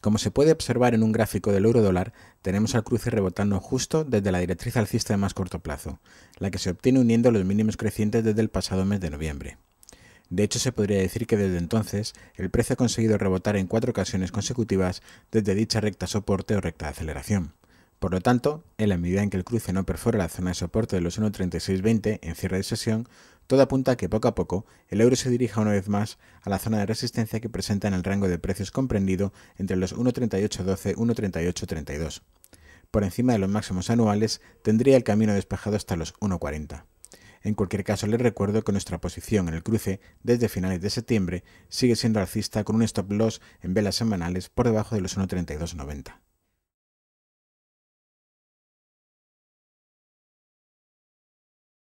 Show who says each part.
Speaker 1: Como se puede observar en un gráfico del euro dólar, tenemos al cruce rebotando justo desde la directriz alcista de más corto plazo, la que se obtiene uniendo los mínimos crecientes desde el pasado mes de noviembre. De hecho, se podría decir que desde entonces el precio ha conseguido rebotar en cuatro ocasiones consecutivas desde dicha recta soporte o recta de aceleración. Por lo tanto, en la medida en que el cruce no perfora la zona de soporte de los 1.3620 en cierre de sesión, todo apunta a que poco a poco el euro se dirija una vez más a la zona de resistencia que presenta en el rango de precios comprendido entre los 1.3812 y 1.3832. Por encima de los máximos anuales tendría el camino despejado hasta los 1.40. En cualquier caso, les recuerdo que nuestra posición en el cruce
Speaker 2: desde finales de septiembre sigue siendo alcista con un stop loss en velas semanales por debajo de los
Speaker 3: 1.3290.